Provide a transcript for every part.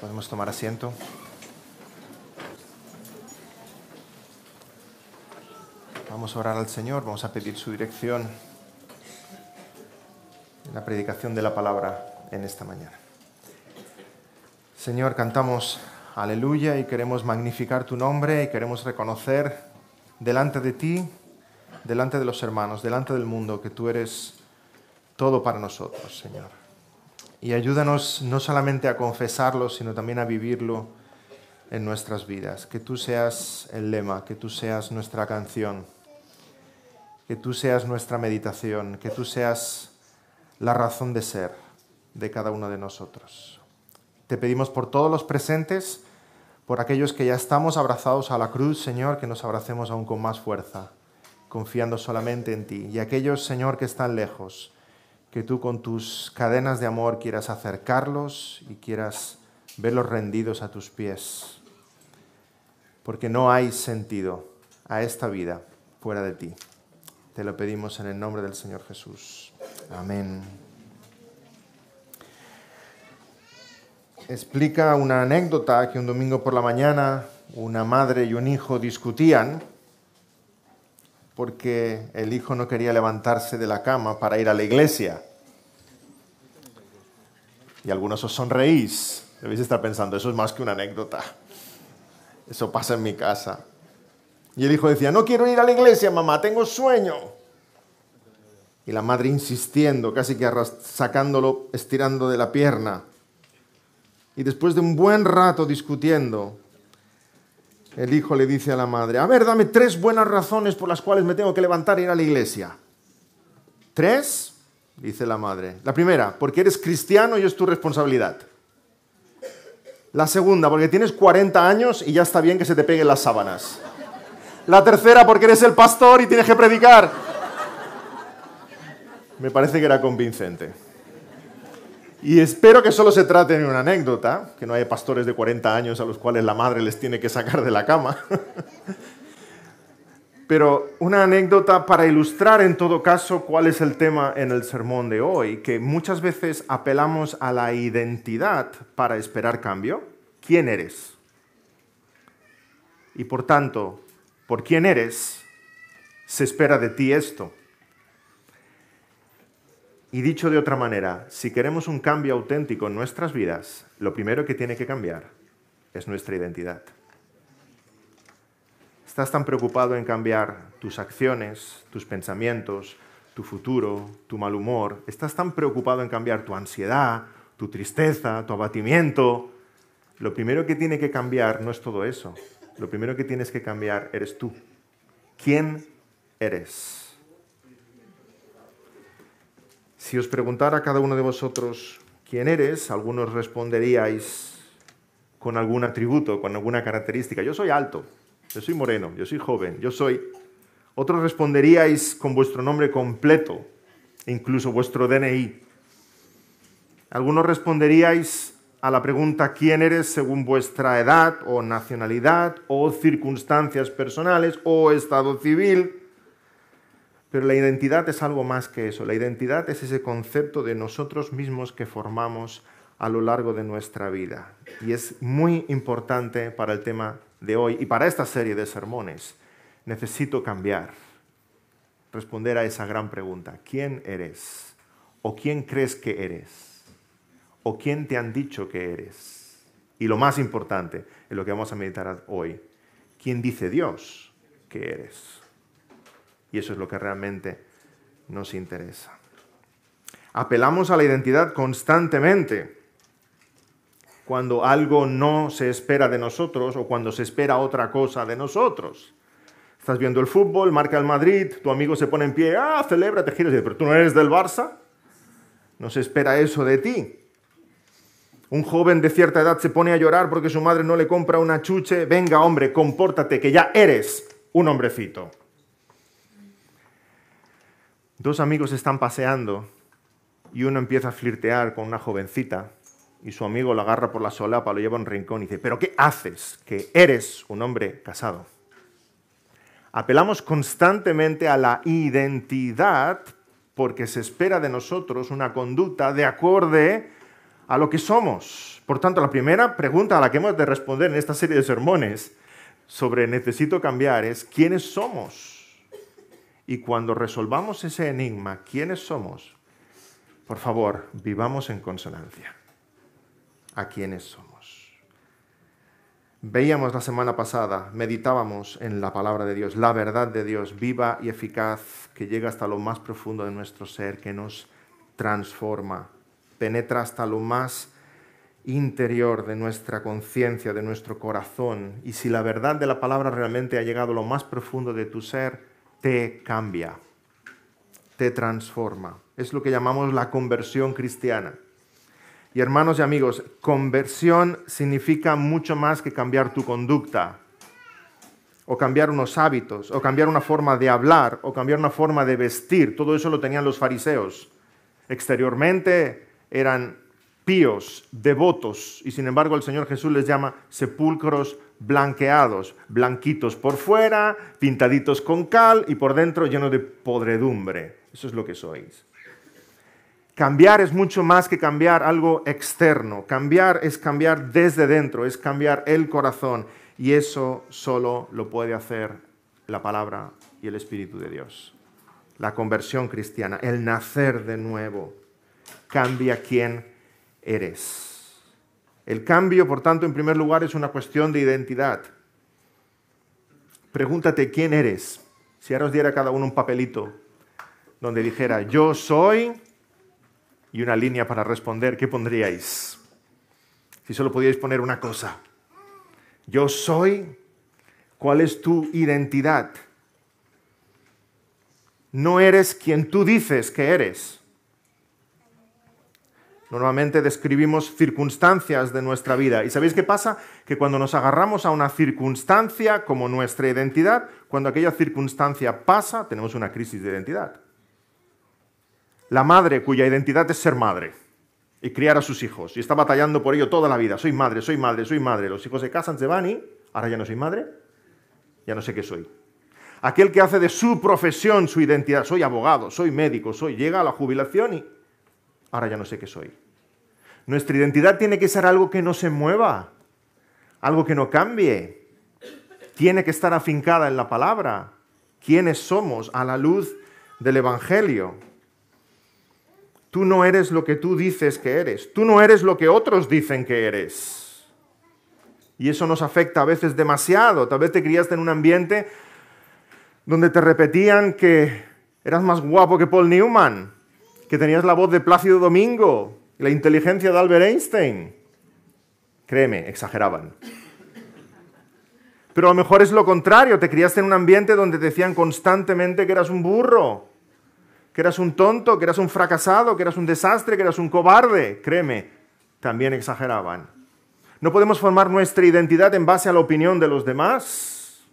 Podemos tomar asiento. Vamos a orar al Señor, vamos a pedir su dirección en la predicación de la palabra en esta mañana. Señor, cantamos aleluya y queremos magnificar tu nombre y queremos reconocer delante de ti, delante de los hermanos, delante del mundo, que tú eres todo para nosotros, Señor y ayúdanos no solamente a confesarlo, sino también a vivirlo en nuestras vidas. Que tú seas el lema, que tú seas nuestra canción, que tú seas nuestra meditación, que tú seas la razón de ser de cada uno de nosotros. Te pedimos por todos los presentes, por aquellos que ya estamos abrazados a la cruz, Señor, que nos abracemos aún con más fuerza, confiando solamente en ti, y aquellos, Señor, que están lejos que tú con tus cadenas de amor quieras acercarlos y quieras verlos rendidos a tus pies, porque no hay sentido a esta vida fuera de ti. Te lo pedimos en el nombre del Señor Jesús. Amén. Explica una anécdota que un domingo por la mañana una madre y un hijo discutían porque el hijo no quería levantarse de la cama para ir a la iglesia. Y algunos os sonreís. Debéis estar pensando, eso es más que una anécdota. Eso pasa en mi casa. Y el hijo decía, no quiero ir a la iglesia, mamá, tengo sueño. Y la madre insistiendo, casi que sacándolo, estirando de la pierna. Y después de un buen rato discutiendo, el hijo le dice a la madre, a ver, dame tres buenas razones por las cuales me tengo que levantar e ir a la iglesia. ¿Tres? Dice la madre. La primera, porque eres cristiano y es tu responsabilidad. La segunda, porque tienes 40 años y ya está bien que se te peguen las sábanas. La tercera, porque eres el pastor y tienes que predicar. Me parece que era convincente. Y espero que solo se trate de una anécdota, que no haya pastores de 40 años a los cuales la madre les tiene que sacar de la cama. Pero una anécdota para ilustrar en todo caso cuál es el tema en el sermón de hoy, que muchas veces apelamos a la identidad para esperar cambio. ¿Quién eres? Y por tanto, por quién eres, se espera de ti esto. Y dicho de otra manera, si queremos un cambio auténtico en nuestras vidas, lo primero que tiene que cambiar es nuestra identidad. ¿Estás tan preocupado en cambiar tus acciones, tus pensamientos, tu futuro, tu mal humor? ¿Estás tan preocupado en cambiar tu ansiedad, tu tristeza, tu abatimiento? Lo primero que tiene que cambiar no es todo eso. Lo primero que tienes que cambiar eres tú. ¿Quién eres? Si os preguntara a cada uno de vosotros quién eres, algunos responderíais con algún atributo, con alguna característica. Yo soy alto, yo soy moreno, yo soy joven, yo soy... Otros responderíais con vuestro nombre completo, incluso vuestro DNI. Algunos responderíais a la pregunta quién eres según vuestra edad o nacionalidad o circunstancias personales o estado civil. Pero la identidad es algo más que eso. La identidad es ese concepto de nosotros mismos que formamos a lo largo de nuestra vida. Y es muy importante para el tema de hoy y para esta serie de sermones. Necesito cambiar. Responder a esa gran pregunta. ¿Quién eres? ¿O quién crees que eres? ¿O quién te han dicho que eres? Y lo más importante, en lo que vamos a meditar hoy, ¿quién dice Dios que eres? Y eso es lo que realmente nos interesa. Apelamos a la identidad constantemente cuando algo no se espera de nosotros o cuando se espera otra cosa de nosotros. Estás viendo el fútbol, marca el Madrid, tu amigo se pone en pie, ah, celebra, te giras pero tú no eres del Barça. No se espera eso de ti. Un joven de cierta edad se pone a llorar porque su madre no le compra una chuche. Venga, hombre, compórtate, que ya eres un hombrecito. Dos amigos están paseando y uno empieza a flirtear con una jovencita y su amigo la agarra por la solapa, lo lleva a un rincón y dice, pero ¿qué haces? Que eres un hombre casado. Apelamos constantemente a la identidad porque se espera de nosotros una conducta de acorde a lo que somos. Por tanto, la primera pregunta a la que hemos de responder en esta serie de sermones sobre necesito cambiar es, ¿quiénes somos? Y cuando resolvamos ese enigma, ¿quiénes somos? Por favor, vivamos en consonancia a quiénes somos. Veíamos la semana pasada, meditábamos en la palabra de Dios, la verdad de Dios, viva y eficaz, que llega hasta lo más profundo de nuestro ser, que nos transforma, penetra hasta lo más interior de nuestra conciencia, de nuestro corazón. Y si la verdad de la palabra realmente ha llegado a lo más profundo de tu ser, te cambia, te transforma. Es lo que llamamos la conversión cristiana. Y hermanos y amigos, conversión significa mucho más que cambiar tu conducta, o cambiar unos hábitos, o cambiar una forma de hablar, o cambiar una forma de vestir. Todo eso lo tenían los fariseos. Exteriormente eran píos, devotos, y sin embargo el Señor Jesús les llama sepulcros blanqueados, blanquitos por fuera, pintaditos con cal y por dentro lleno de podredumbre. Eso es lo que sois. Cambiar es mucho más que cambiar algo externo. Cambiar es cambiar desde dentro, es cambiar el corazón. Y eso solo lo puede hacer la palabra y el Espíritu de Dios. La conversión cristiana, el nacer de nuevo, cambia quién eres. El cambio, por tanto, en primer lugar, es una cuestión de identidad. Pregúntate quién eres. Si ahora os diera cada uno un papelito donde dijera yo soy y una línea para responder, ¿qué pondríais? Si solo podíais poner una cosa. Yo soy, ¿cuál es tu identidad? No eres quien tú dices que eres. Normalmente describimos circunstancias de nuestra vida. ¿Y sabéis qué pasa? Que cuando nos agarramos a una circunstancia como nuestra identidad, cuando aquella circunstancia pasa, tenemos una crisis de identidad. La madre cuya identidad es ser madre y criar a sus hijos, y está batallando por ello toda la vida, soy madre, soy madre, soy madre, los hijos se casan, se van y ahora ya no soy madre, ya no sé qué soy. Aquel que hace de su profesión su identidad, soy abogado, soy médico, soy, llega a la jubilación y ahora ya no sé qué soy. Nuestra identidad tiene que ser algo que no se mueva, algo que no cambie. Tiene que estar afincada en la palabra. ¿Quiénes somos a la luz del Evangelio? Tú no eres lo que tú dices que eres. Tú no eres lo que otros dicen que eres. Y eso nos afecta a veces demasiado. Tal vez te criaste en un ambiente donde te repetían que eras más guapo que Paul Newman, que tenías la voz de Plácido Domingo, la inteligencia de Albert Einstein. Créeme, exageraban. Pero a lo mejor es lo contrario, te criaste en un ambiente donde te decían constantemente que eras un burro, que eras un tonto, que eras un fracasado, que eras un desastre, que eras un cobarde. Créeme, también exageraban. No podemos formar nuestra identidad en base a la opinión de los demás.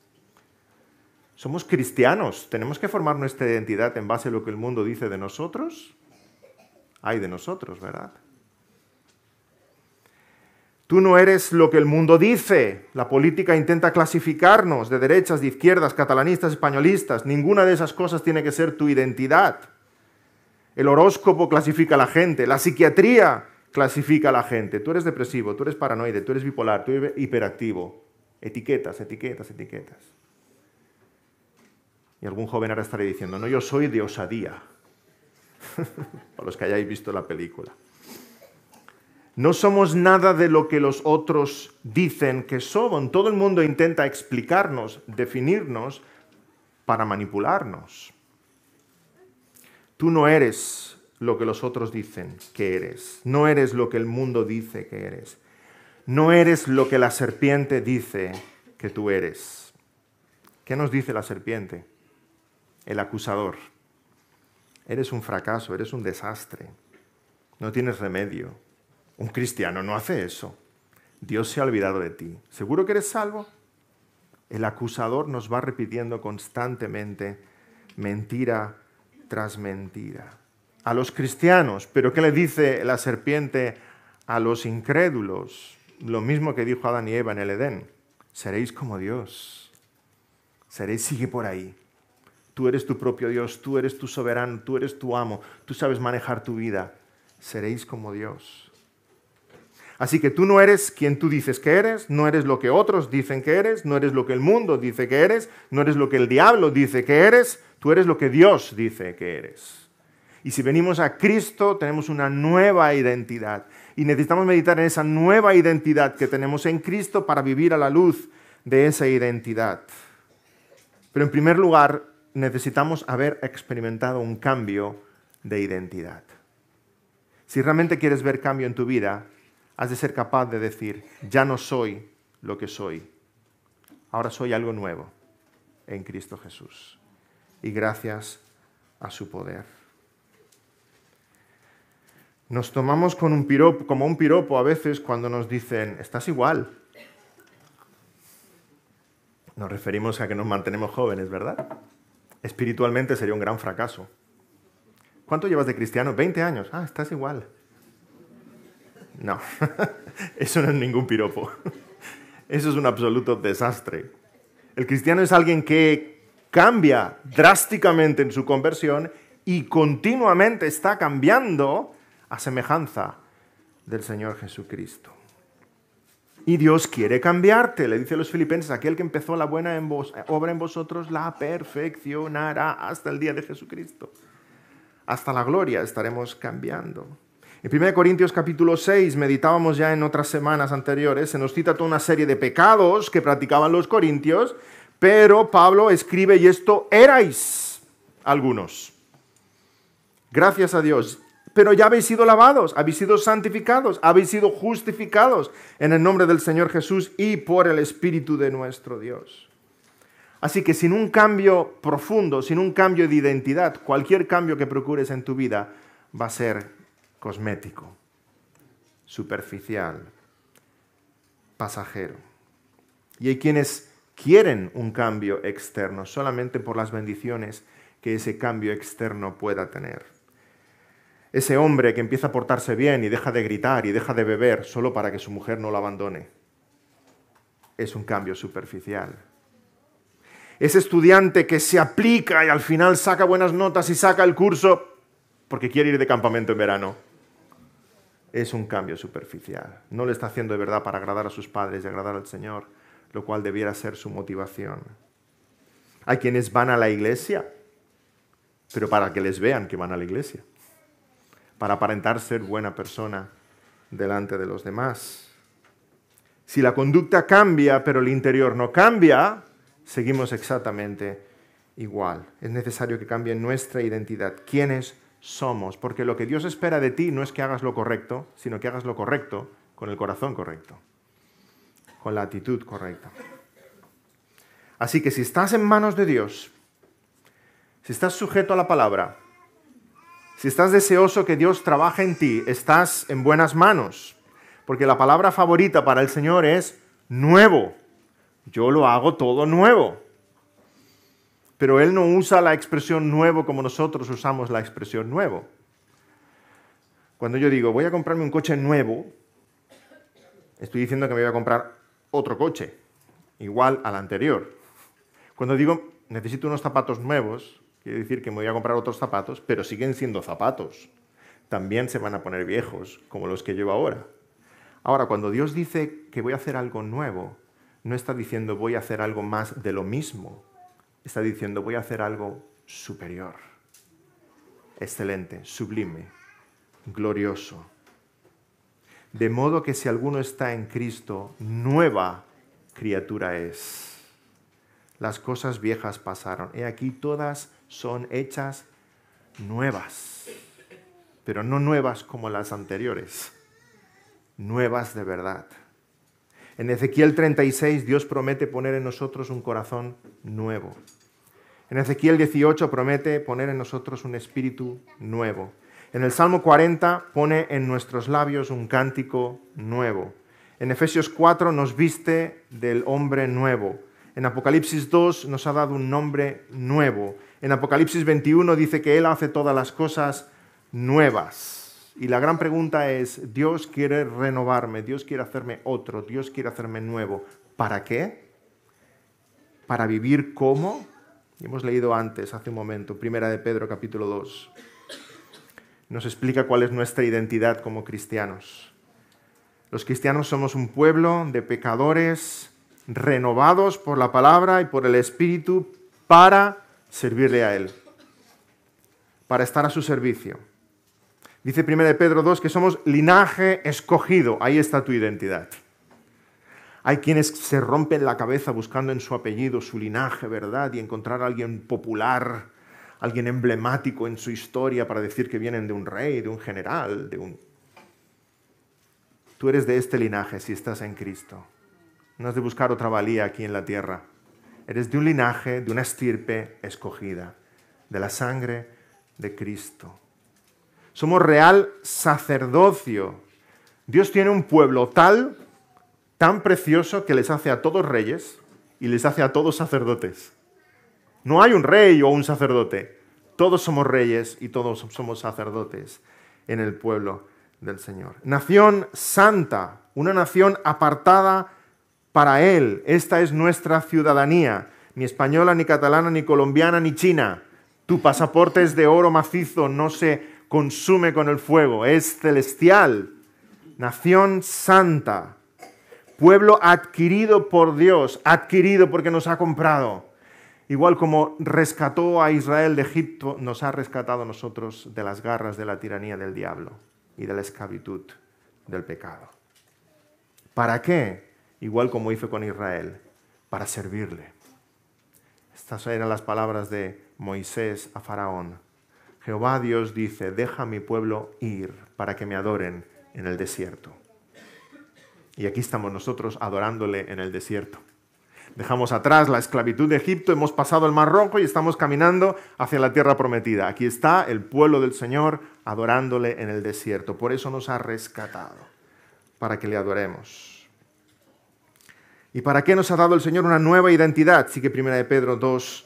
Somos cristianos, tenemos que formar nuestra identidad en base a lo que el mundo dice de nosotros hay de nosotros, ¿verdad? Tú no eres lo que el mundo dice. La política intenta clasificarnos de derechas, de izquierdas, catalanistas, españolistas. Ninguna de esas cosas tiene que ser tu identidad. El horóscopo clasifica a la gente, la psiquiatría clasifica a la gente. Tú eres depresivo, tú eres paranoide, tú eres bipolar, tú eres hiperactivo. Etiquetas, etiquetas, etiquetas. Y algún joven ahora estará diciendo, no, yo soy de osadía. o los que hayáis visto la película. No somos nada de lo que los otros dicen que somos. Todo el mundo intenta explicarnos, definirnos, para manipularnos. Tú no eres lo que los otros dicen que eres. No eres lo que el mundo dice que eres. No eres lo que la serpiente dice que tú eres. ¿Qué nos dice la serpiente? El acusador. Eres un fracaso, eres un desastre. No tienes remedio. Un cristiano no hace eso. Dios se ha olvidado de ti. ¿Seguro que eres salvo? El acusador nos va repitiendo constantemente mentira tras mentira. A los cristianos, pero ¿qué le dice la serpiente a los incrédulos? Lo mismo que dijo Adán y Eva en el Edén. Seréis como Dios. Seréis, sigue por ahí. Tú eres tu propio Dios, tú eres tu soberano, tú eres tu amo, tú sabes manejar tu vida. Seréis como Dios. Así que tú no eres quien tú dices que eres, no eres lo que otros dicen que eres, no eres lo que el mundo dice que eres, no eres lo que el diablo dice que eres, tú eres lo que Dios dice que eres. Y si venimos a Cristo, tenemos una nueva identidad. Y necesitamos meditar en esa nueva identidad que tenemos en Cristo para vivir a la luz de esa identidad. Pero en primer lugar, necesitamos haber experimentado un cambio de identidad. Si realmente quieres ver cambio en tu vida, has de ser capaz de decir, ya no soy lo que soy, ahora soy algo nuevo en Cristo Jesús. Y gracias a su poder. Nos tomamos como un piropo a veces cuando nos dicen, estás igual. Nos referimos a que nos mantenemos jóvenes, ¿verdad? espiritualmente sería un gran fracaso. ¿Cuánto llevas de cristiano? 20 años. Ah, estás igual. No, eso no es ningún piropo. Eso es un absoluto desastre. El cristiano es alguien que cambia drásticamente en su conversión y continuamente está cambiando a semejanza del Señor Jesucristo. Y Dios quiere cambiarte, le dice a los filipenses, aquel que empezó la buena eh, obra en vosotros la perfeccionará hasta el día de Jesucristo. Hasta la gloria estaremos cambiando. En 1 Corintios capítulo 6, meditábamos ya en otras semanas anteriores, se nos cita toda una serie de pecados que practicaban los corintios, pero Pablo escribe, y esto erais algunos. Gracias a Dios, pero ya habéis sido lavados, habéis sido santificados, habéis sido justificados en el nombre del Señor Jesús y por el Espíritu de nuestro Dios. Así que sin un cambio profundo, sin un cambio de identidad, cualquier cambio que procures en tu vida va a ser cosmético, superficial, pasajero. Y hay quienes quieren un cambio externo solamente por las bendiciones que ese cambio externo pueda tener. Ese hombre que empieza a portarse bien y deja de gritar y deja de beber solo para que su mujer no lo abandone. Es un cambio superficial. Ese estudiante que se aplica y al final saca buenas notas y saca el curso porque quiere ir de campamento en verano. Es un cambio superficial. No le está haciendo de verdad para agradar a sus padres y agradar al Señor, lo cual debiera ser su motivación. Hay quienes van a la iglesia, pero para que les vean que van a la iglesia para aparentar ser buena persona delante de los demás. Si la conducta cambia, pero el interior no cambia, seguimos exactamente igual. Es necesario que cambie nuestra identidad, quiénes somos, porque lo que Dios espera de ti no es que hagas lo correcto, sino que hagas lo correcto con el corazón correcto, con la actitud correcta. Así que si estás en manos de Dios, si estás sujeto a la palabra, si estás deseoso que Dios trabaje en ti, estás en buenas manos, porque la palabra favorita para el Señor es nuevo. Yo lo hago todo nuevo. Pero Él no usa la expresión nuevo como nosotros usamos la expresión nuevo. Cuando yo digo, voy a comprarme un coche nuevo, estoy diciendo que me voy a comprar otro coche, igual al anterior. Cuando digo, necesito unos zapatos nuevos, Quiere decir que me voy a comprar otros zapatos, pero siguen siendo zapatos. También se van a poner viejos, como los que llevo ahora. Ahora, cuando Dios dice que voy a hacer algo nuevo, no está diciendo voy a hacer algo más de lo mismo. Está diciendo voy a hacer algo superior, excelente, sublime, glorioso. De modo que si alguno está en Cristo, nueva criatura es. Las cosas viejas pasaron. He aquí todas son hechas nuevas, pero no nuevas como las anteriores, nuevas de verdad. En Ezequiel 36 Dios promete poner en nosotros un corazón nuevo. En Ezequiel 18 promete poner en nosotros un espíritu nuevo. En el Salmo 40 pone en nuestros labios un cántico nuevo. En Efesios 4 nos viste del hombre nuevo. En Apocalipsis 2 nos ha dado un nombre nuevo. En Apocalipsis 21 dice que Él hace todas las cosas nuevas. Y la gran pregunta es, Dios quiere renovarme, Dios quiere hacerme otro, Dios quiere hacerme nuevo. ¿Para qué? ¿Para vivir como? hemos leído antes, hace un momento, Primera de Pedro capítulo 2. Nos explica cuál es nuestra identidad como cristianos. Los cristianos somos un pueblo de pecadores renovados por la palabra y por el Espíritu para servirle a Él, para estar a su servicio. Dice 1 Pedro 2 que somos linaje escogido, ahí está tu identidad. Hay quienes se rompen la cabeza buscando en su apellido, su linaje, ¿verdad? Y encontrar a alguien popular, alguien emblemático en su historia para decir que vienen de un rey, de un general, de un... Tú eres de este linaje si estás en Cristo. No has de buscar otra valía aquí en la tierra eres de un linaje, de una estirpe escogida, de la sangre de Cristo. Somos real sacerdocio. Dios tiene un pueblo tal, tan precioso, que les hace a todos reyes y les hace a todos sacerdotes. No hay un rey o un sacerdote. Todos somos reyes y todos somos sacerdotes en el pueblo del Señor. Nación santa, una nación apartada para Él, esta es nuestra ciudadanía, ni española, ni catalana, ni colombiana, ni china. Tu pasaporte es de oro macizo, no se consume con el fuego, es celestial, nación santa, pueblo adquirido por Dios, adquirido porque nos ha comprado. Igual como rescató a Israel de Egipto, nos ha rescatado nosotros de las garras de la tiranía del diablo y de la esclavitud del pecado. ¿Para qué? igual como hice con Israel, para servirle. Estas eran las palabras de Moisés a Faraón. Jehová Dios dice, deja mi pueblo ir para que me adoren en el desierto. Y aquí estamos nosotros adorándole en el desierto. Dejamos atrás la esclavitud de Egipto, hemos pasado el Mar Rojo y estamos caminando hacia la tierra prometida. Aquí está el pueblo del Señor adorándole en el desierto. Por eso nos ha rescatado, para que le adoremos. ¿Y para qué nos ha dado el Señor una nueva identidad? Sigue 1 de Pedro 2,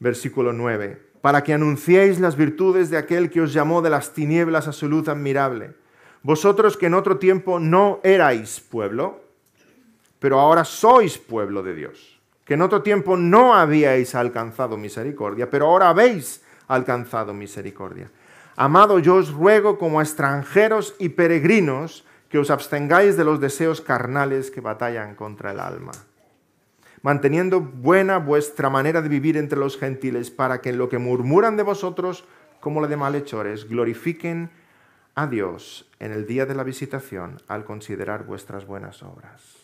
versículo 9. Para que anunciéis las virtudes de aquel que os llamó de las tinieblas a su luz admirable. Vosotros que en otro tiempo no erais pueblo, pero ahora sois pueblo de Dios. Que en otro tiempo no habíais alcanzado misericordia, pero ahora habéis alcanzado misericordia. Amado, yo os ruego como extranjeros y peregrinos, que os abstengáis de los deseos carnales que batallan contra el alma, manteniendo buena vuestra manera de vivir entre los gentiles, para que en lo que murmuran de vosotros, como la de malhechores, glorifiquen a Dios en el día de la visitación al considerar vuestras buenas obras.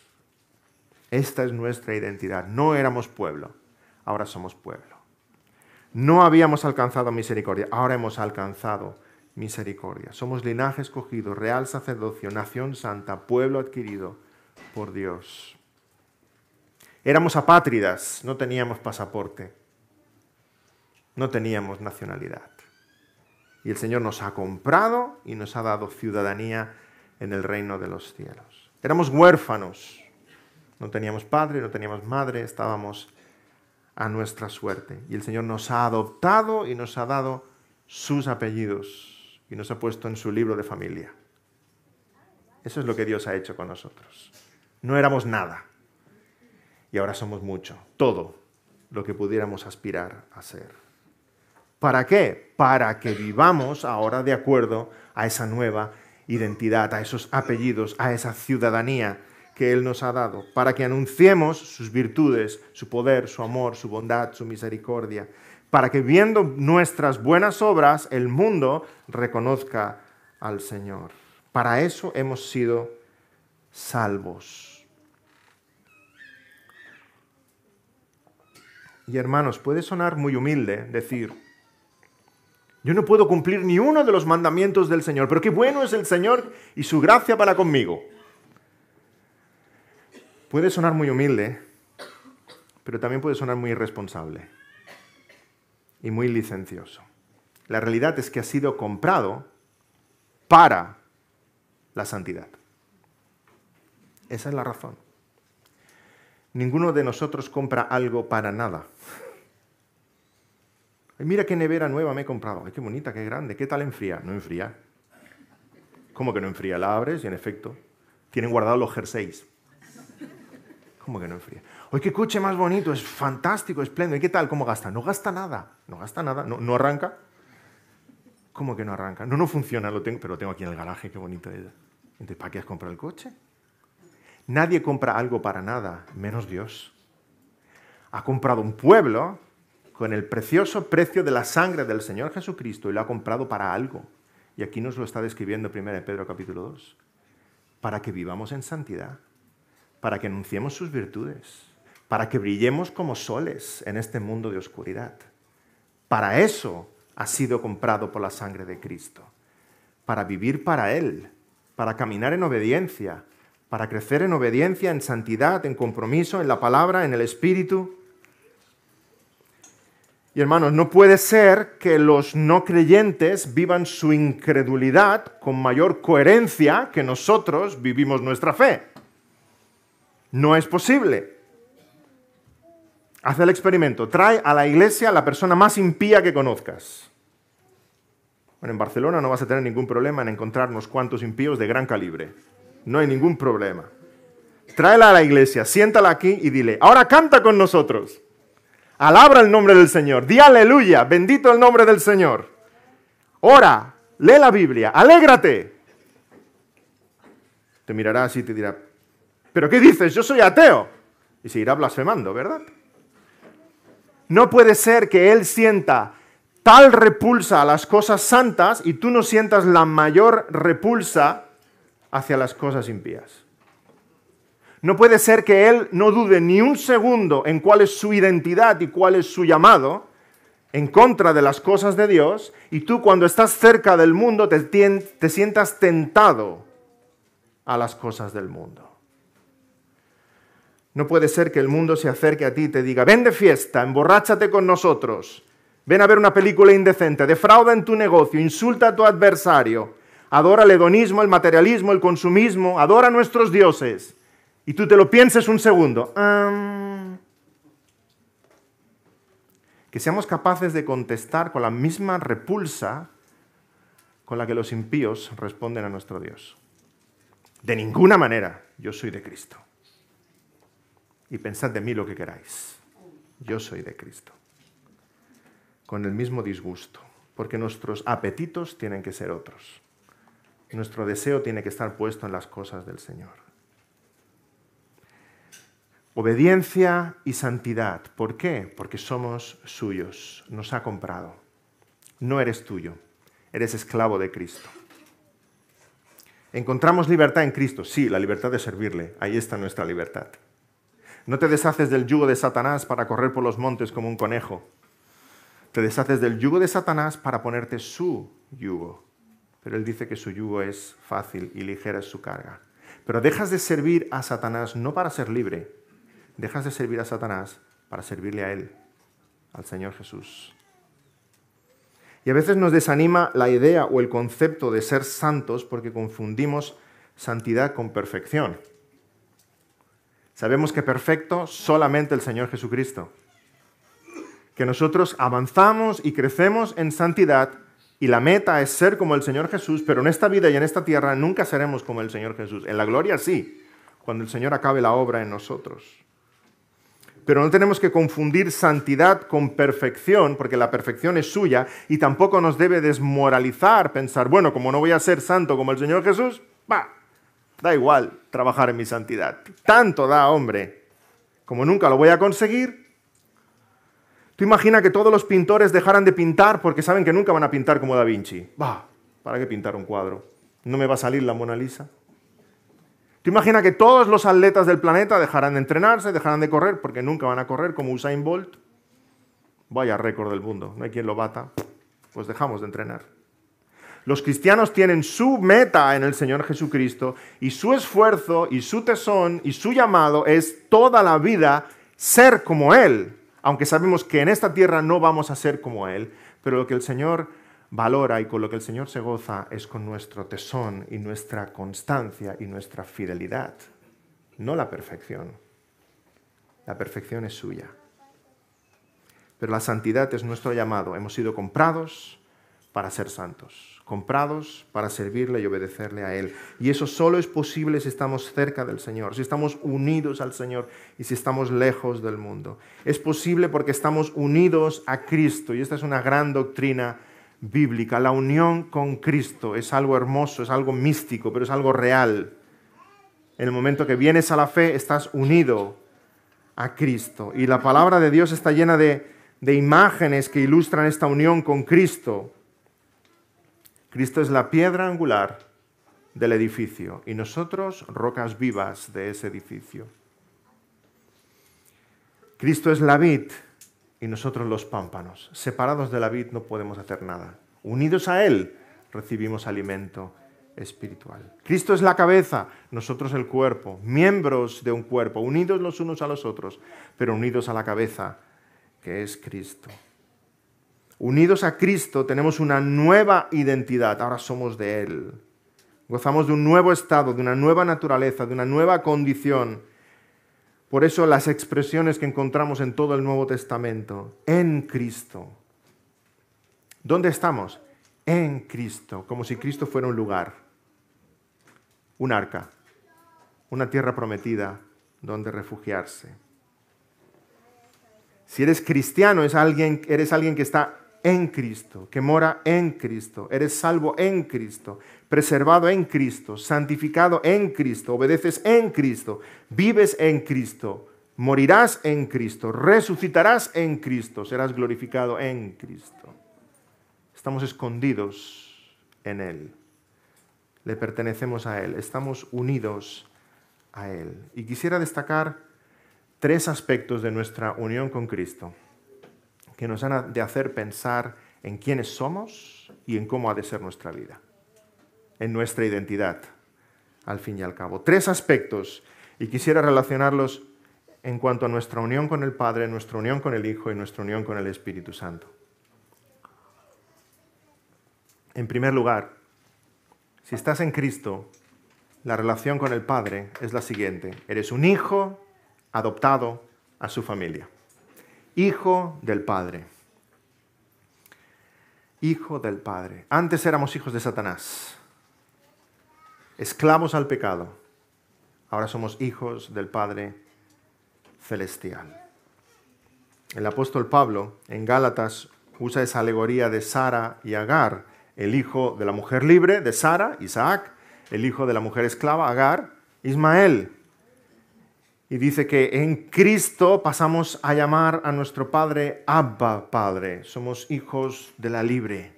Esta es nuestra identidad. No éramos pueblo, ahora somos pueblo. No habíamos alcanzado misericordia, ahora hemos alcanzado misericordia. Somos linaje escogido, real sacerdocio, nación santa, pueblo adquirido por Dios. Éramos apátridas, no teníamos pasaporte, no teníamos nacionalidad. Y el Señor nos ha comprado y nos ha dado ciudadanía en el reino de los cielos. Éramos huérfanos, no teníamos padre, no teníamos madre, estábamos a nuestra suerte. Y el Señor nos ha adoptado y nos ha dado sus apellidos, y nos ha puesto en su libro de familia. Eso es lo que Dios ha hecho con nosotros. No éramos nada y ahora somos mucho, todo lo que pudiéramos aspirar a ser. ¿Para qué? Para que vivamos ahora de acuerdo a esa nueva identidad, a esos apellidos, a esa ciudadanía que Él nos ha dado, para que anunciemos sus virtudes, su poder, su amor, su bondad, su misericordia, para que viendo nuestras buenas obras el mundo reconozca al Señor. Para eso hemos sido salvos. Y hermanos, puede sonar muy humilde decir, yo no puedo cumplir ni uno de los mandamientos del Señor, pero qué bueno es el Señor y su gracia para conmigo. Puede sonar muy humilde, pero también puede sonar muy irresponsable y muy licencioso. La realidad es que ha sido comprado para la santidad. Esa es la razón. Ninguno de nosotros compra algo para nada. mira qué nevera nueva me he comprado. qué bonita, qué grande. ¿Qué tal enfría? No enfría. ¿Cómo que no enfría? La abres y en efecto tienen guardados los jerseys. ¿Cómo que no enfría? ¡Uy, qué coche más bonito, es fantástico, espléndido. ¿Y qué tal? ¿Cómo gasta? No gasta nada, no gasta nada, no, no arranca. ¿Cómo que no arranca? No, no funciona, lo pero lo tengo aquí en el garaje, qué bonito es. Entonces, ¿para qué has comprado el coche? Nadie compra algo para nada, menos Dios. Ha comprado un pueblo con el precioso precio de la sangre del Señor Jesucristo y lo ha comprado para algo. Y aquí nos lo está describiendo 1 Pedro capítulo 2. Para que vivamos en santidad, para que anunciemos sus virtudes, para que brillemos como soles en este mundo de oscuridad. Para eso ha sido comprado por la sangre de Cristo, para vivir para Él, para caminar en obediencia, para crecer en obediencia, en santidad, en compromiso, en la palabra, en el Espíritu. Y hermanos, no puede ser que los no creyentes vivan su incredulidad con mayor coherencia que nosotros vivimos nuestra fe. No es posible. Haz el experimento. Trae a la iglesia a la persona más impía que conozcas. Bueno, en Barcelona no vas a tener ningún problema en encontrarnos cuantos impíos de gran calibre. No hay ningún problema. Tráela a la iglesia, siéntala aquí y dile, ahora canta con nosotros. Alabra el nombre del Señor. Di aleluya, bendito el nombre del Señor. Ora, lee la Biblia, alégrate. Te mirará así y te dirá, ¿pero qué dices? Yo soy ateo. Y se irá blasfemando, ¿verdad? No puede ser que Él sienta tal repulsa a las cosas santas y tú no sientas la mayor repulsa hacia las cosas impías. No puede ser que Él no dude ni un segundo en cuál es su identidad y cuál es su llamado en contra de las cosas de Dios y tú cuando estás cerca del mundo te, sientas tentado a las cosas del mundo. No puede ser que el mundo se acerque a ti y te diga, ven de fiesta, emborráchate con nosotros, ven a ver una película indecente, defrauda en tu negocio, insulta a tu adversario, adora el hedonismo, el materialismo, el consumismo, adora a nuestros dioses. Y tú te lo pienses un segundo. Que seamos capaces de contestar con la misma repulsa con la que los impíos responden a nuestro Dios. De ninguna manera yo soy de Cristo y pensad de mí lo que queráis. Yo soy de Cristo. Con el mismo disgusto, porque nuestros apetitos tienen que ser otros. Nuestro deseo tiene que estar puesto en las cosas del Señor. Obediencia y santidad. ¿Por qué? Porque somos suyos. Nos ha comprado. No eres tuyo. Eres esclavo de Cristo. Encontramos libertad en Cristo. Sí, la libertad de servirle. Ahí está nuestra libertad. No te deshaces del yugo de Satanás para correr por los montes como un conejo. Te deshaces del yugo de Satanás para ponerte su yugo. Pero él dice que su yugo es fácil y ligera es su carga. Pero dejas de servir a Satanás no para ser libre, dejas de servir a Satanás para servirle a él, al Señor Jesús. Y a veces nos desanima la idea o el concepto de ser santos porque confundimos santidad con perfección. Sabemos que perfecto solamente el Señor Jesucristo. Que nosotros avanzamos y crecemos en santidad y la meta es ser como el Señor Jesús, pero en esta vida y en esta tierra nunca seremos como el Señor Jesús. En la gloria sí, cuando el Señor acabe la obra en nosotros. Pero no tenemos que confundir santidad con perfección, porque la perfección es suya y tampoco nos debe desmoralizar pensar, bueno, como no voy a ser santo como el Señor Jesús, va, Da igual trabajar en mi santidad. Tanto da, hombre. Como nunca lo voy a conseguir. Tú imaginas que todos los pintores dejaran de pintar porque saben que nunca van a pintar como Da Vinci. Bah, ¿para qué pintar un cuadro? ¿No me va a salir la Mona Lisa? Tú imaginas que todos los atletas del planeta dejarán de entrenarse, dejarán de correr porque nunca van a correr como Usain Bolt. Vaya récord del mundo, no hay quien lo bata. Pues dejamos de entrenar. Los cristianos tienen su meta en el Señor Jesucristo y su esfuerzo y su tesón y su llamado es toda la vida ser como Él, aunque sabemos que en esta tierra no vamos a ser como Él, pero lo que el Señor valora y con lo que el Señor se goza es con nuestro tesón y nuestra constancia y nuestra fidelidad, no la perfección. La perfección es suya. Pero la santidad es nuestro llamado. Hemos sido comprados, para ser santos, comprados para servirle y obedecerle a Él. Y eso solo es posible si estamos cerca del Señor, si estamos unidos al Señor y si estamos lejos del mundo. Es posible porque estamos unidos a Cristo y esta es una gran doctrina bíblica. La unión con Cristo es algo hermoso, es algo místico, pero es algo real. En el momento que vienes a la fe, estás unido a Cristo. Y la palabra de Dios está llena de, de imágenes que ilustran esta unión con Cristo Cristo es la piedra angular del edificio y nosotros rocas vivas de ese edificio. Cristo es la vid y nosotros los pámpanos. Separados de la vid no podemos hacer nada. Unidos a Él recibimos alimento espiritual. Cristo es la cabeza, nosotros el cuerpo, miembros de un cuerpo, unidos los unos a los otros, pero unidos a la cabeza, que es Cristo unidos a Cristo, tenemos una nueva identidad, ahora somos de Él. Gozamos de un nuevo estado, de una nueva naturaleza, de una nueva condición. Por eso las expresiones que encontramos en todo el Nuevo Testamento, en Cristo. ¿Dónde estamos? En Cristo, como si Cristo fuera un lugar, un arca, una tierra prometida donde refugiarse. Si eres cristiano, eres alguien que está en Cristo, que mora en Cristo, eres salvo en Cristo, preservado en Cristo, santificado en Cristo, obedeces en Cristo, vives en Cristo, morirás en Cristo, resucitarás en Cristo, serás glorificado en Cristo. Estamos escondidos en Él, le pertenecemos a Él, estamos unidos a Él. Y quisiera destacar tres aspectos de nuestra unión con Cristo que nos han de hacer pensar en quiénes somos y en cómo ha de ser nuestra vida, en nuestra identidad, al fin y al cabo. Tres aspectos, y quisiera relacionarlos en cuanto a nuestra unión con el Padre, nuestra unión con el Hijo y nuestra unión con el Espíritu Santo. En primer lugar, si estás en Cristo, la relación con el Padre es la siguiente. Eres un hijo adoptado a su familia hijo del Padre. Hijo del Padre. Antes éramos hijos de Satanás, esclavos al pecado. Ahora somos hijos del Padre celestial. El apóstol Pablo en Gálatas usa esa alegoría de Sara y Agar, el hijo de la mujer libre de Sara, Isaac, el hijo de la mujer esclava, Agar, Ismael y dice que en Cristo pasamos a llamar a nuestro Padre Abba Padre. Somos hijos de la libre.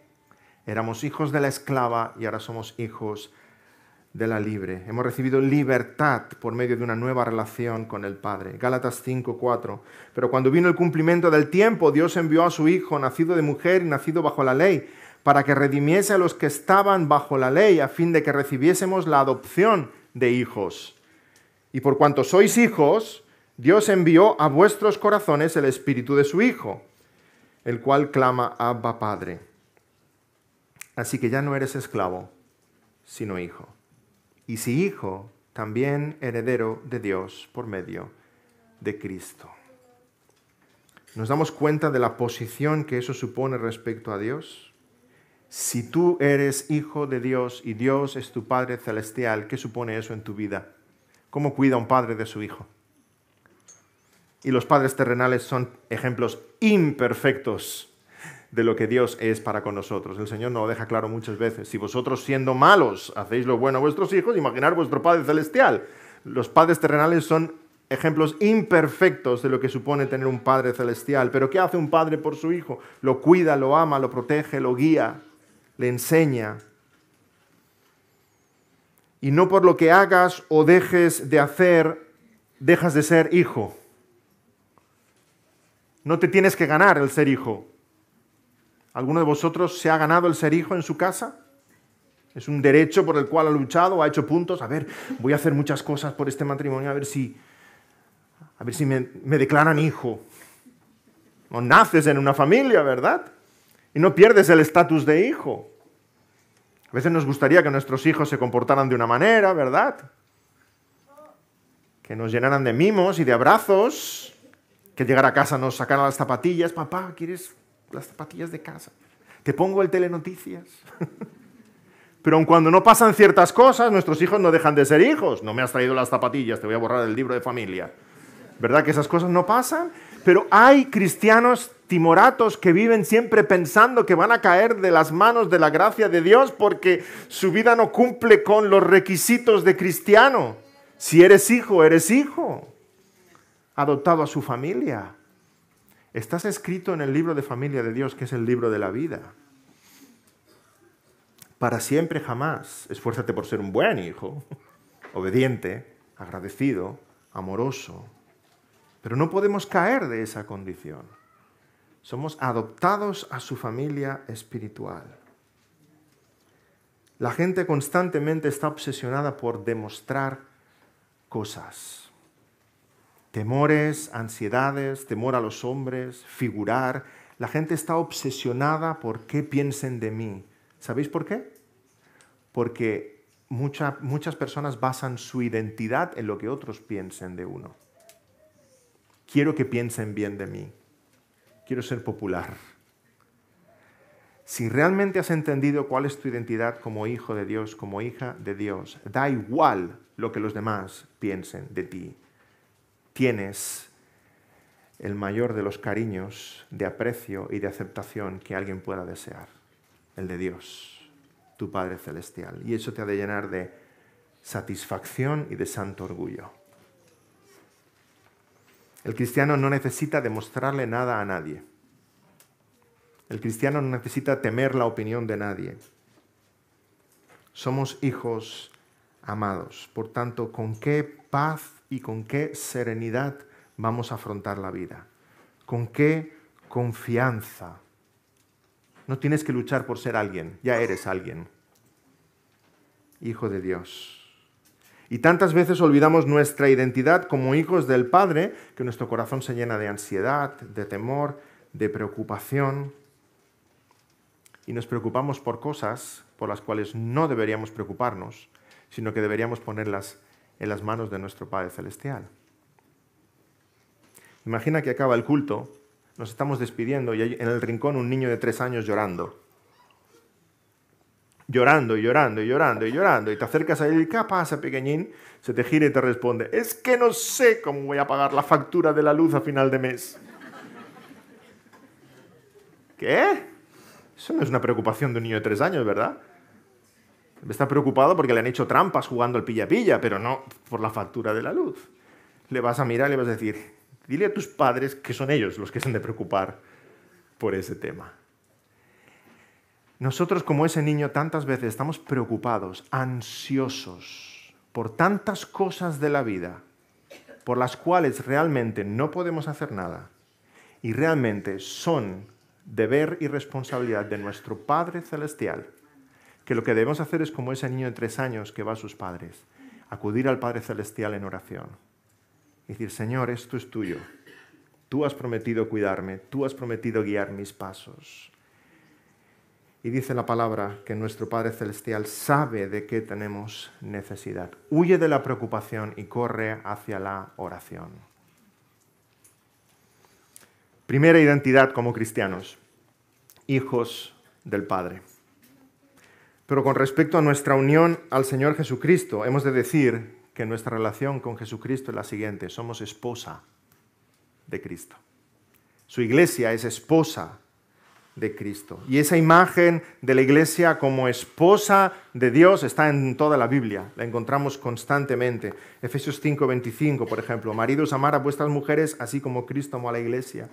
Éramos hijos de la esclava y ahora somos hijos de la libre. Hemos recibido libertad por medio de una nueva relación con el Padre. Gálatas 5:4. Pero cuando vino el cumplimiento del tiempo, Dios envió a su Hijo, nacido de mujer y nacido bajo la ley, para que redimiese a los que estaban bajo la ley, a fin de que recibiésemos la adopción de hijos. Y por cuanto sois hijos, Dios envió a vuestros corazones el espíritu de su Hijo, el cual clama Abba Padre. Así que ya no eres esclavo, sino hijo. Y si hijo, también heredero de Dios por medio de Cristo. ¿Nos damos cuenta de la posición que eso supone respecto a Dios? Si tú eres hijo de Dios y Dios es tu Padre Celestial, ¿qué supone eso en tu vida? cómo cuida un padre de su hijo. Y los padres terrenales son ejemplos imperfectos de lo que Dios es para con nosotros. El Señor nos deja claro muchas veces. Si vosotros siendo malos hacéis lo bueno a vuestros hijos, imaginar vuestro Padre Celestial. Los padres terrenales son ejemplos imperfectos de lo que supone tener un Padre Celestial. Pero ¿qué hace un padre por su hijo? Lo cuida, lo ama, lo protege, lo guía, le enseña, y no por lo que hagas o dejes de hacer, dejas de ser hijo. No te tienes que ganar el ser hijo. ¿Alguno de vosotros se ha ganado el ser hijo en su casa? Es un derecho por el cual ha luchado, ha hecho puntos. A ver, voy a hacer muchas cosas por este matrimonio, a ver si, a ver si me, me declaran hijo. No naces en una familia, ¿verdad? Y no pierdes el estatus de hijo. A veces nos gustaría que nuestros hijos se comportaran de una manera, ¿verdad? Que nos llenaran de mimos y de abrazos, que llegar a casa nos sacaran las zapatillas, papá, ¿quieres las zapatillas de casa? Te pongo el telenoticias. Pero aun cuando no pasan ciertas cosas, nuestros hijos no dejan de ser hijos. No me has traído las zapatillas, te voy a borrar el libro de familia. ¿Verdad que esas cosas no pasan? Pero hay cristianos timoratos que viven siempre pensando que van a caer de las manos de la gracia de Dios porque su vida no cumple con los requisitos de cristiano. Si eres hijo, eres hijo. Adoptado a su familia. Estás escrito en el libro de familia de Dios, que es el libro de la vida. Para siempre jamás. Esfuérzate por ser un buen hijo, obediente, agradecido, amoroso, pero no podemos caer de esa condición. Somos adoptados a su familia espiritual. La gente constantemente está obsesionada por demostrar cosas. Temores, ansiedades, temor a los hombres, figurar. La gente está obsesionada por qué piensen de mí. ¿Sabéis por qué? Porque muchas personas basan su identidad en lo que otros piensen de uno. Quiero que piensen bien de mí. Quiero ser popular. Si realmente has entendido cuál es tu identidad como hijo de Dios, como hija de Dios, da igual lo que los demás piensen de ti. Tienes el mayor de los cariños de aprecio y de aceptación que alguien pueda desear, el de Dios, tu Padre Celestial. Y eso te ha de llenar de satisfacción y de santo orgullo. El cristiano no necesita demostrarle nada a nadie. El cristiano no necesita temer la opinión de nadie. Somos hijos amados. Por tanto, ¿con qué paz y con qué serenidad vamos a afrontar la vida? ¿Con qué confianza? No tienes que luchar por ser alguien, ya eres alguien. Hijo de Dios. Y tantas veces olvidamos nuestra identidad como hijos del Padre que nuestro corazón se llena de ansiedad, de temor, de preocupación. Y nos preocupamos por cosas por las cuales no deberíamos preocuparnos, sino que deberíamos ponerlas en las manos de nuestro Padre Celestial. Imagina que acaba el culto, nos estamos despidiendo y hay en el rincón un niño de tres años llorando llorando y llorando y llorando y llorando, y te acercas a él, ¿qué pasa, pequeñín? Se te gira y te responde, es que no sé cómo voy a pagar la factura de la luz a final de mes. ¿Qué? Eso no es una preocupación de un niño de tres años, ¿verdad? Está preocupado porque le han hecho trampas jugando al pilla-pilla, pero no por la factura de la luz. Le vas a mirar y le vas a decir, dile a tus padres que son ellos los que se han de preocupar por ese tema. Nosotros como ese niño tantas veces estamos preocupados, ansiosos por tantas cosas de la vida por las cuales realmente no podemos hacer nada y realmente son deber y responsabilidad de nuestro Padre Celestial, que lo que debemos hacer es como ese niño de tres años que va a sus padres, acudir al Padre Celestial en oración y decir, Señor, esto es tuyo, tú has prometido cuidarme, tú has prometido guiar mis pasos. Y dice la palabra que nuestro Padre Celestial sabe de qué tenemos necesidad. Huye de la preocupación y corre hacia la oración. Primera identidad como cristianos, hijos del Padre. Pero con respecto a nuestra unión al Señor Jesucristo, hemos de decir que nuestra relación con Jesucristo es la siguiente. Somos esposa de Cristo. Su iglesia es esposa de Cristo. Y esa imagen de la iglesia como esposa de Dios está en toda la Biblia, la encontramos constantemente. Efesios 5:25, por ejemplo, maridos amar a vuestras mujeres así como Cristo amó a la iglesia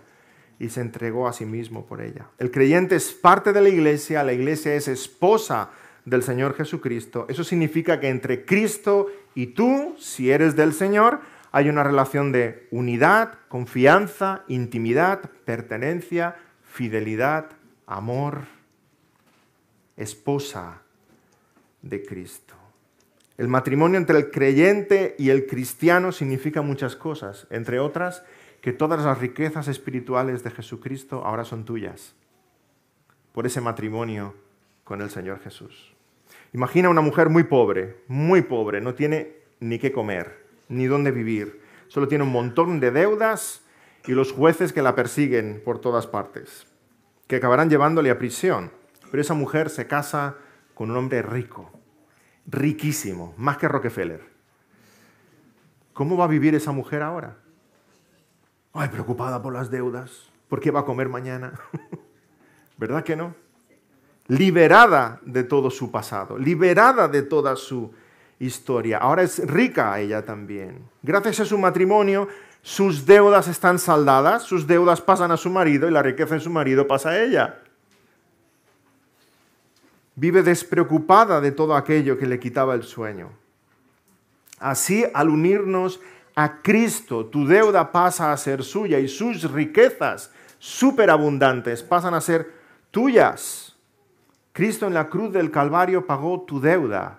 y se entregó a sí mismo por ella. El creyente es parte de la iglesia, la iglesia es esposa del Señor Jesucristo. Eso significa que entre Cristo y tú, si eres del Señor, hay una relación de unidad, confianza, intimidad, pertenencia, fidelidad, amor, esposa de Cristo. El matrimonio entre el creyente y el cristiano significa muchas cosas, entre otras que todas las riquezas espirituales de Jesucristo ahora son tuyas por ese matrimonio con el Señor Jesús. Imagina una mujer muy pobre, muy pobre, no tiene ni qué comer, ni dónde vivir, solo tiene un montón de deudas y los jueces que la persiguen por todas partes, que acabarán llevándole a prisión. Pero esa mujer se casa con un hombre rico, riquísimo, más que Rockefeller. ¿Cómo va a vivir esa mujer ahora? Ay, preocupada por las deudas, ¿por qué va a comer mañana? ¿Verdad que no? Liberada de todo su pasado, liberada de toda su historia. Ahora es rica ella también. Gracias a su matrimonio, sus deudas están saldadas, sus deudas pasan a su marido y la riqueza de su marido pasa a ella. Vive despreocupada de todo aquello que le quitaba el sueño. Así, al unirnos a Cristo, tu deuda pasa a ser suya y sus riquezas superabundantes pasan a ser tuyas. Cristo en la cruz del Calvario pagó tu deuda.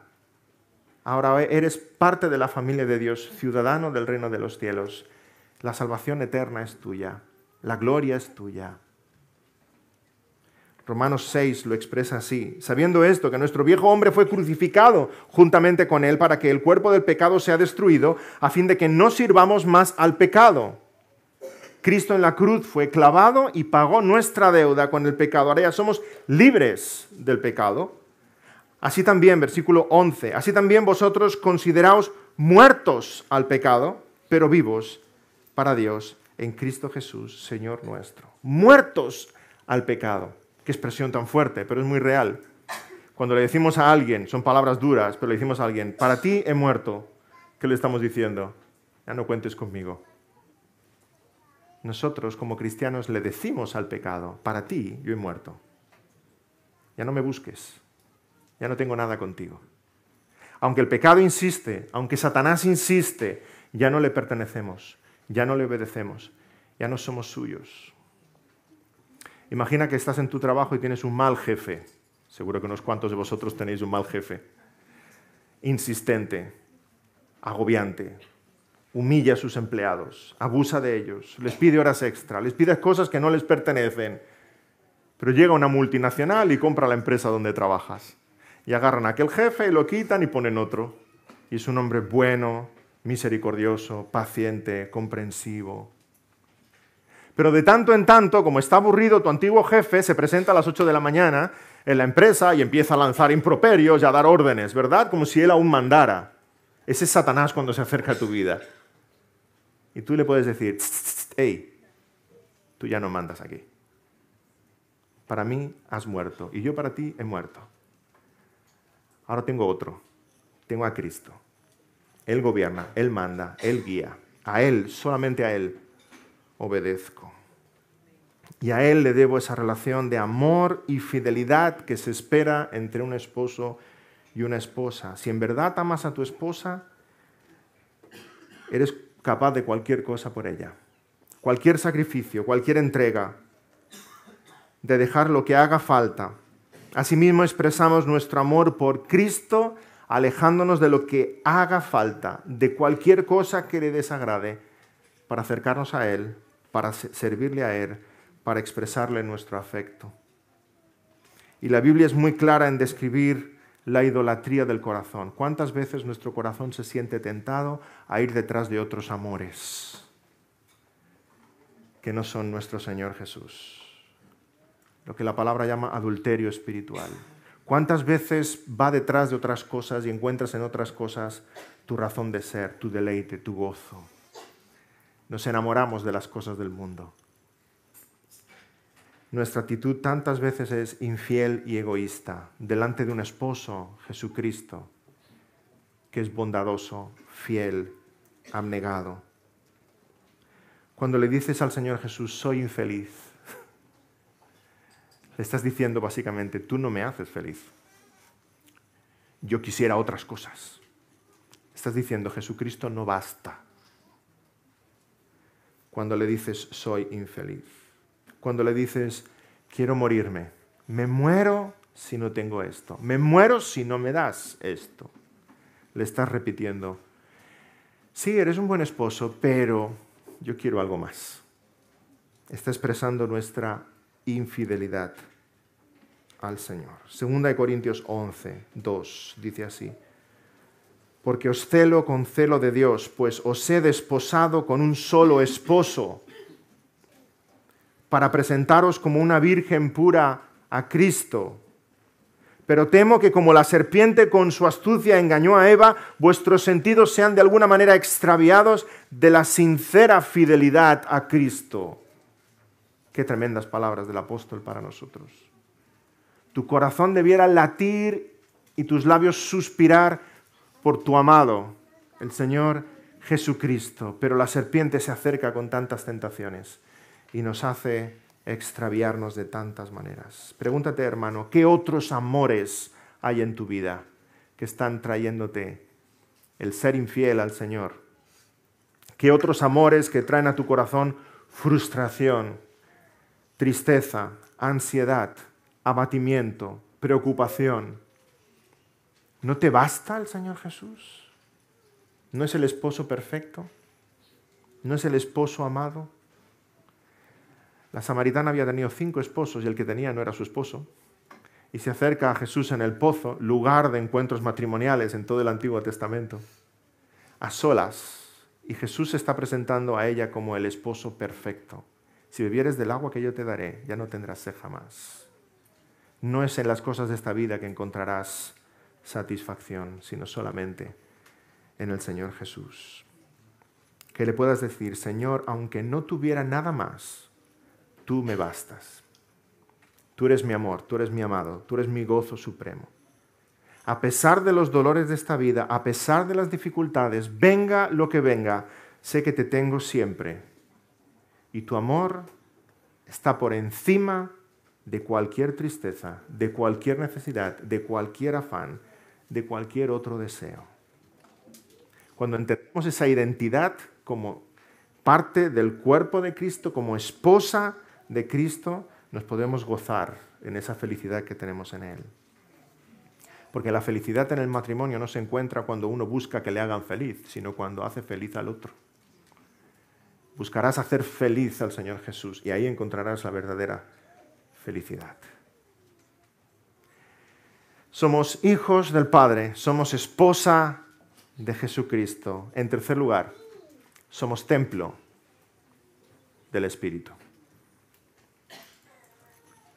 Ahora eres parte de la familia de Dios, ciudadano del reino de los cielos la salvación eterna es tuya, la gloria es tuya. Romanos 6 lo expresa así, sabiendo esto, que nuestro viejo hombre fue crucificado juntamente con él para que el cuerpo del pecado sea destruido, a fin de que no sirvamos más al pecado. Cristo en la cruz fue clavado y pagó nuestra deuda con el pecado. Ahora ya somos libres del pecado. Así también, versículo 11, así también vosotros consideraos muertos al pecado, pero vivos para Dios en Cristo Jesús, Señor nuestro. Muertos al pecado. Qué expresión tan fuerte, pero es muy real. Cuando le decimos a alguien, son palabras duras, pero le decimos a alguien, para ti he muerto, ¿qué le estamos diciendo? Ya no cuentes conmigo. Nosotros como cristianos le decimos al pecado, para ti yo he muerto. Ya no me busques, ya no tengo nada contigo. Aunque el pecado insiste, aunque Satanás insiste, ya no le pertenecemos ya no le obedecemos, ya no somos suyos. Imagina que estás en tu trabajo y tienes un mal jefe. Seguro que unos cuantos de vosotros tenéis un mal jefe. Insistente, agobiante, humilla a sus empleados, abusa de ellos, les pide horas extra, les pide cosas que no les pertenecen. Pero llega una multinacional y compra la empresa donde trabajas. Y agarran a aquel jefe y lo quitan y ponen otro. Y es un hombre bueno, misericordioso, paciente, comprensivo. Pero de tanto en tanto, como está aburrido, tu antiguo jefe se presenta a las 8 de la mañana en la empresa y empieza a lanzar improperios y a dar órdenes, ¿verdad? Como si él aún mandara. Ese es Satanás cuando se acerca a tu vida. Y tú le puedes decir, hey, tú ya no mandas aquí. Para mí has muerto y yo para ti he muerto. Ahora tengo otro. Tengo a Cristo. Él gobierna, Él manda, Él guía. A Él, solamente a Él, obedezco. Y a Él le debo esa relación de amor y fidelidad que se espera entre un esposo y una esposa. Si en verdad amas a tu esposa, eres capaz de cualquier cosa por ella. Cualquier sacrificio, cualquier entrega, de dejar lo que haga falta. Asimismo expresamos nuestro amor por Cristo alejándonos de lo que haga falta, de cualquier cosa que le desagrade, para acercarnos a Él, para servirle a Él, para expresarle nuestro afecto. Y la Biblia es muy clara en describir la idolatría del corazón. ¿Cuántas veces nuestro corazón se siente tentado a ir detrás de otros amores que no son nuestro Señor Jesús? Lo que la palabra llama adulterio espiritual. ¿Cuántas veces va detrás de otras cosas y encuentras en otras cosas tu razón de ser, tu deleite, tu gozo? Nos enamoramos de las cosas del mundo. Nuestra actitud tantas veces es infiel y egoísta delante de un esposo, Jesucristo, que es bondadoso, fiel, abnegado. Cuando le dices al Señor Jesús, soy infeliz, le estás diciendo básicamente, tú no me haces feliz. Yo quisiera otras cosas. Estás diciendo, Jesucristo no basta. Cuando le dices, soy infeliz. Cuando le dices, quiero morirme. Me muero si no tengo esto. Me muero si no me das esto. Le estás repitiendo, sí, eres un buen esposo, pero yo quiero algo más. Está expresando nuestra infidelidad al Señor. Segunda de Corintios 11, 2 dice así, porque os celo con celo de Dios, pues os he desposado con un solo esposo para presentaros como una virgen pura a Cristo. Pero temo que como la serpiente con su astucia engañó a Eva, vuestros sentidos sean de alguna manera extraviados de la sincera fidelidad a Cristo. Qué tremendas palabras del apóstol para nosotros. Tu corazón debiera latir y tus labios suspirar por tu amado, el Señor Jesucristo. Pero la serpiente se acerca con tantas tentaciones y nos hace extraviarnos de tantas maneras. Pregúntate, hermano, ¿qué otros amores hay en tu vida que están trayéndote el ser infiel al Señor? ¿Qué otros amores que traen a tu corazón frustración, tristeza, ansiedad, abatimiento, preocupación. ¿No te basta el Señor Jesús? ¿No es el esposo perfecto? ¿No es el esposo amado? La samaritana había tenido cinco esposos y el que tenía no era su esposo. Y se acerca a Jesús en el pozo, lugar de encuentros matrimoniales en todo el Antiguo Testamento, a solas. Y Jesús se está presentando a ella como el esposo perfecto. Si bebieres del agua que yo te daré, ya no tendrás sed jamás. No es en las cosas de esta vida que encontrarás satisfacción, sino solamente en el Señor Jesús. Que le puedas decir, Señor, aunque no tuviera nada más, tú me bastas. Tú eres mi amor, tú eres mi amado, tú eres mi gozo supremo. A pesar de los dolores de esta vida, a pesar de las dificultades, venga lo que venga, sé que te tengo siempre y tu amor está por encima de cualquier tristeza, de cualquier necesidad, de cualquier afán, de cualquier otro deseo. Cuando entendemos esa identidad como parte del cuerpo de Cristo, como esposa de Cristo, nos podemos gozar en esa felicidad que tenemos en Él. Porque la felicidad en el matrimonio no se encuentra cuando uno busca que le hagan feliz, sino cuando hace feliz al otro. Buscarás hacer feliz al Señor Jesús y ahí encontrarás la verdadera felicidad. Somos hijos del Padre, somos esposa de Jesucristo. En tercer lugar, somos templo del Espíritu.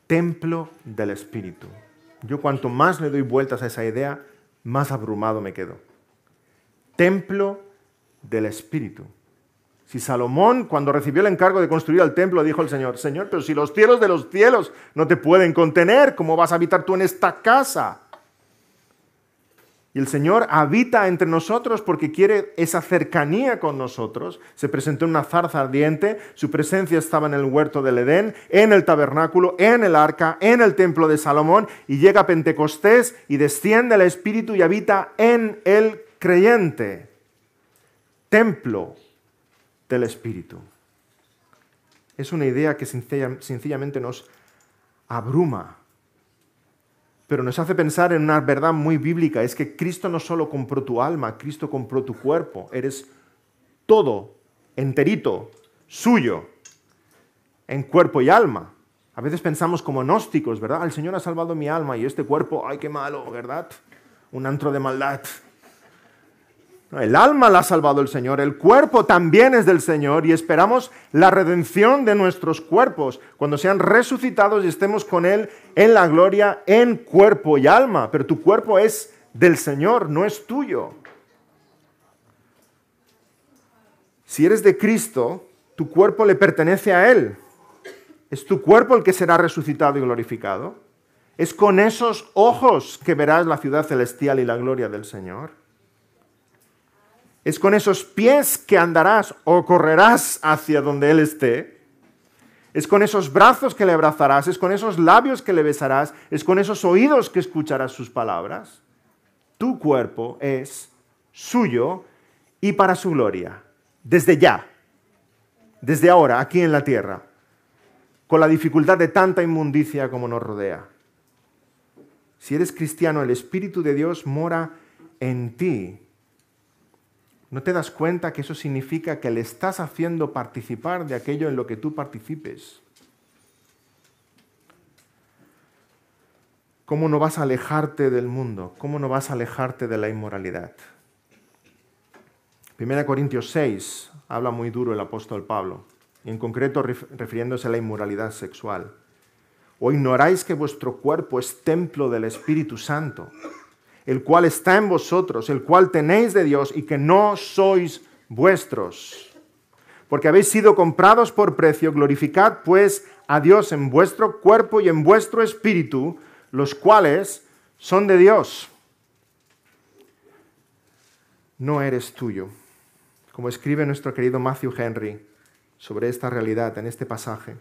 Templo del Espíritu. Yo cuanto más le doy vueltas a esa idea, más abrumado me quedo. Templo del Espíritu. Si Salomón, cuando recibió el encargo de construir el templo, dijo al Señor, Señor, pero si los cielos de los cielos no te pueden contener, ¿cómo vas a habitar tú en esta casa? Y el Señor habita entre nosotros porque quiere esa cercanía con nosotros. Se presentó en una zarza ardiente, su presencia estaba en el huerto del Edén, en el tabernáculo, en el arca, en el templo de Salomón, y llega Pentecostés y desciende el Espíritu y habita en el creyente. Templo, del Espíritu. Es una idea que sencillamente nos abruma, pero nos hace pensar en una verdad muy bíblica, es que Cristo no solo compró tu alma, Cristo compró tu cuerpo, eres todo, enterito, suyo, en cuerpo y alma. A veces pensamos como gnósticos, ¿verdad? El Señor ha salvado mi alma y este cuerpo, ay, qué malo, ¿verdad? Un antro de maldad. El alma la ha salvado el Señor, el cuerpo también es del Señor y esperamos la redención de nuestros cuerpos cuando sean resucitados y estemos con Él en la gloria en cuerpo y alma. Pero tu cuerpo es del Señor, no es tuyo. Si eres de Cristo, tu cuerpo le pertenece a Él. Es tu cuerpo el que será resucitado y glorificado. Es con esos ojos que verás la ciudad celestial y la gloria del Señor es con esos pies que andarás o correrás hacia donde Él esté. Es con esos brazos que le abrazarás, es con esos labios que le besarás, es con esos oídos que escucharás sus palabras. Tu cuerpo es suyo y para su gloria, desde ya, desde ahora, aquí en la tierra, con la dificultad de tanta inmundicia como nos rodea. Si eres cristiano, el Espíritu de Dios mora en ti ¿No te das cuenta que eso significa que le estás haciendo participar de aquello en lo que tú participes? ¿Cómo no vas a alejarte del mundo? ¿Cómo no vas a alejarte de la inmoralidad? Primera Corintios 6 habla muy duro el apóstol Pablo, en concreto refiriéndose a la inmoralidad sexual. ¿O ignoráis que vuestro cuerpo es templo del Espíritu Santo, el cual está en vosotros, el cual tenéis de Dios y que no sois vuestros. Porque habéis sido comprados por precio, glorificad pues a Dios en vuestro cuerpo y en vuestro espíritu, los cuales son de Dios. No eres tuyo. Como escribe nuestro querido Matthew Henry sobre esta realidad en este pasaje,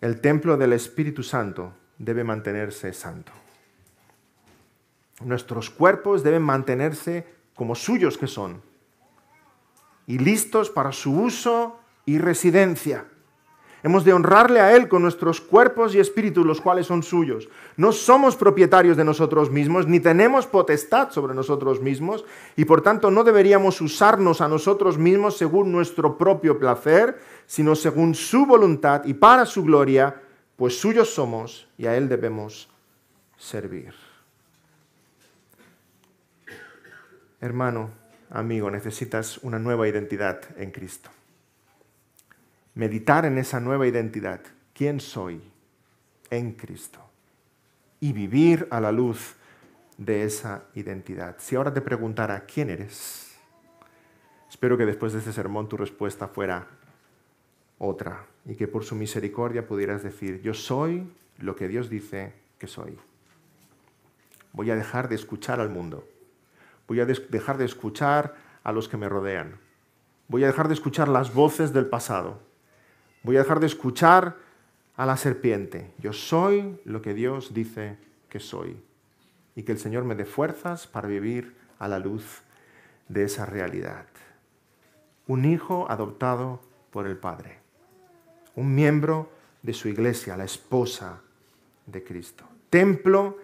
el templo del Espíritu Santo debe mantenerse santo. Nuestros cuerpos deben mantenerse como suyos que son y listos para su uso y residencia. Hemos de honrarle a Él con nuestros cuerpos y espíritus, los cuales son suyos. No somos propietarios de nosotros mismos, ni tenemos potestad sobre nosotros mismos, y por tanto no deberíamos usarnos a nosotros mismos según nuestro propio placer, sino según su voluntad y para su gloria, pues suyos somos y a Él debemos servir. Hermano, amigo, necesitas una nueva identidad en Cristo. Meditar en esa nueva identidad, quién soy en Cristo, y vivir a la luz de esa identidad. Si ahora te preguntara quién eres, espero que después de este sermón tu respuesta fuera otra y que por su misericordia pudieras decir, yo soy lo que Dios dice que soy. Voy a dejar de escuchar al mundo Voy a dejar de escuchar a los que me rodean. Voy a dejar de escuchar las voces del pasado. Voy a dejar de escuchar a la serpiente. Yo soy lo que Dios dice que soy. Y que el Señor me dé fuerzas para vivir a la luz de esa realidad. Un hijo adoptado por el Padre. Un miembro de su iglesia, la esposa de Cristo. Templo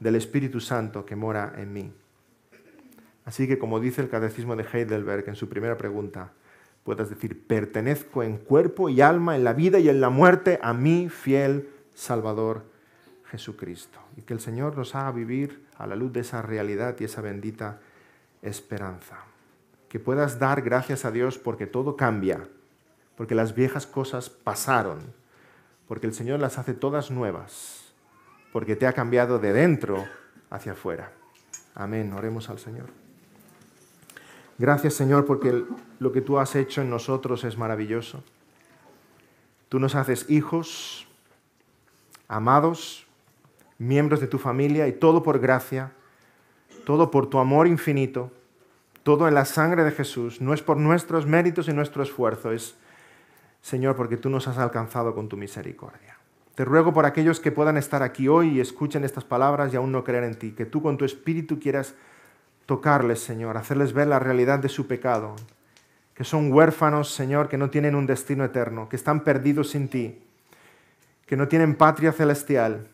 del Espíritu Santo que mora en mí. Así que como dice el Catecismo de Heidelberg en su primera pregunta, puedas decir, pertenezco en cuerpo y alma, en la vida y en la muerte a mi fiel Salvador Jesucristo. Y que el Señor nos haga vivir a la luz de esa realidad y esa bendita esperanza. Que puedas dar gracias a Dios porque todo cambia, porque las viejas cosas pasaron, porque el Señor las hace todas nuevas, porque te ha cambiado de dentro hacia afuera. Amén, oremos al Señor. Gracias Señor porque lo que tú has hecho en nosotros es maravilloso. Tú nos haces hijos, amados, miembros de tu familia y todo por gracia, todo por tu amor infinito, todo en la sangre de Jesús. No es por nuestros méritos y nuestro esfuerzo, es Señor porque tú nos has alcanzado con tu misericordia. Te ruego por aquellos que puedan estar aquí hoy y escuchen estas palabras y aún no creer en ti, que tú con tu espíritu quieras tocarles, Señor, hacerles ver la realidad de su pecado, que son huérfanos, Señor, que no tienen un destino eterno, que están perdidos sin ti, que no tienen patria celestial,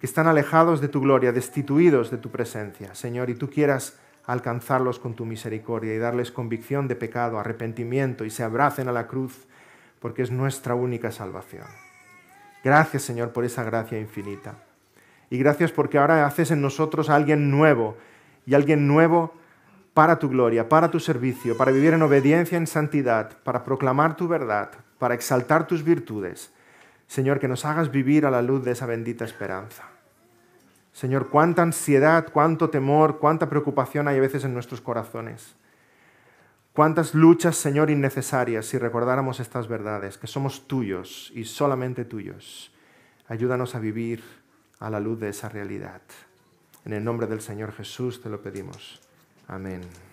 que están alejados de tu gloria, destituidos de tu presencia, Señor, y tú quieras alcanzarlos con tu misericordia y darles convicción de pecado, arrepentimiento y se abracen a la cruz, porque es nuestra única salvación. Gracias, Señor, por esa gracia infinita. Y gracias porque ahora haces en nosotros a alguien nuevo, y alguien nuevo para tu gloria, para tu servicio, para vivir en obediencia, en santidad, para proclamar tu verdad, para exaltar tus virtudes. Señor, que nos hagas vivir a la luz de esa bendita esperanza. Señor, cuánta ansiedad, cuánto temor, cuánta preocupación hay a veces en nuestros corazones. Cuántas luchas, Señor, innecesarias si recordáramos estas verdades, que somos tuyos y solamente tuyos. Ayúdanos a vivir a la luz de esa realidad. En el nombre del Señor Jesús te lo pedimos. Amén.